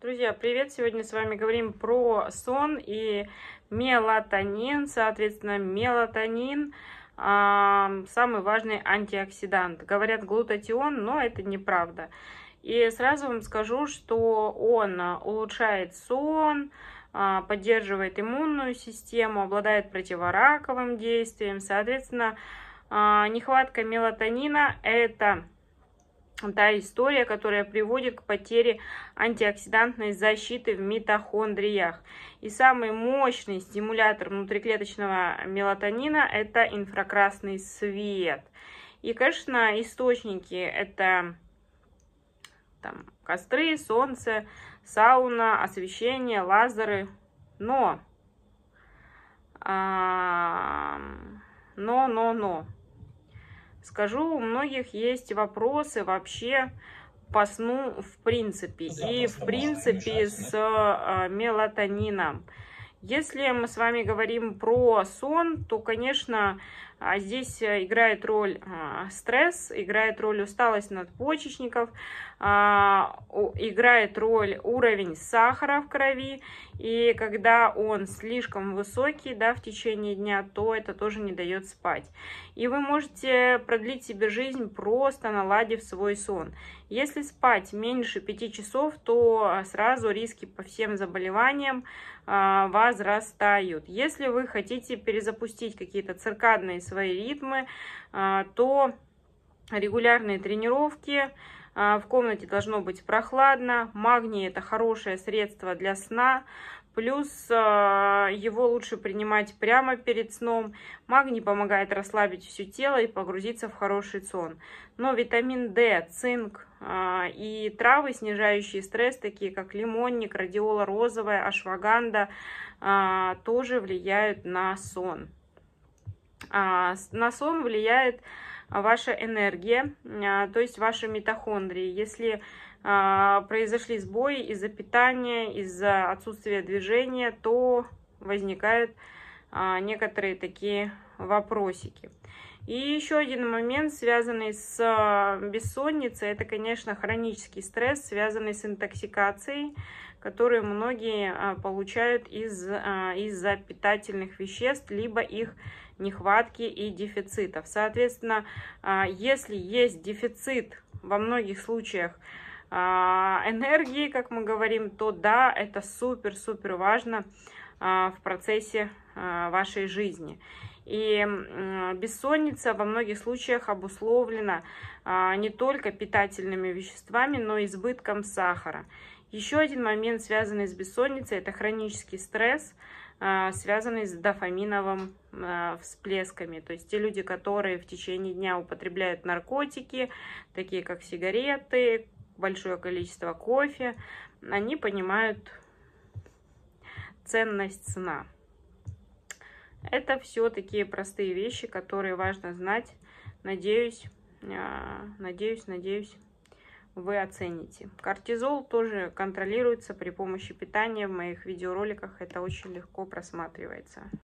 Друзья, привет! Сегодня с вами говорим про сон и мелатонин. Соответственно, мелатонин э, самый важный антиоксидант. Говорят глутатион, но это неправда. И сразу вам скажу, что он улучшает сон, э, поддерживает иммунную систему, обладает противораковым действием. Соответственно, э, нехватка мелатонина – это та история, которая приводит к потере антиоксидантной защиты в митохондриях. И самый мощный стимулятор внутриклеточного мелатонина – это инфракрасный свет. И, конечно, источники – это там, костры, солнце, сауна, освещение, лазеры. Но, но, но, но Скажу, у многих есть вопросы вообще по сну в принципе да, и в принципе с да? Э, мелатонином. Если мы с вами говорим про сон, то, конечно, а здесь э, играет роль а, стресс, играет роль усталость надпочечников, а, играет роль уровень сахара в крови. И когда он слишком высокий да, в течение дня, то это тоже не дает спать. И вы можете продлить себе жизнь, просто наладив свой сон. Если спать меньше 5 часов, то сразу риски по всем заболеваниям возрастают. Если вы хотите перезапустить какие-то циркадные свои ритмы, а, то регулярные тренировки, а, в комнате должно быть прохладно, магний это хорошее средство для сна, плюс а, его лучше принимать прямо перед сном. Магний помогает расслабить все тело и погрузиться в хороший сон. Но витамин D, цинк и травы, снижающие стресс, такие как лимонник, радиола розовая, ашваганда, тоже влияют на сон. А, на сон влияет ваша энергия, а, то есть ваши митохондрии. Если а, произошли сбои из-за питания, из-за отсутствия движения, то возникают некоторые такие вопросики. И еще один момент, связанный с э, бессонницей, это, конечно, хронический стресс, связанный с интоксикацией, которые многие э, получают из, э, из-за питательных веществ, либо их нехватки и дефицитов. Соответственно, если есть дефицит во многих случаях энергии, как мы говорим, то да, это супер-супер важно в процессе вашей жизни. И бессонница во многих случаях обусловлена а, не только питательными веществами, но и избытком сахара. Еще один момент, связанный с бессонницей, это хронический стресс, а, связанный с дофаминовым а, всплесками. То есть те люди, которые в течение дня употребляют наркотики, такие как сигареты, большое количество кофе, они понимают ценность сна. Это все такие простые вещи, которые важно знать. Надеюсь, а, надеюсь, надеюсь, вы оцените. Кортизол тоже контролируется при помощи питания. В моих видеороликах это очень легко просматривается.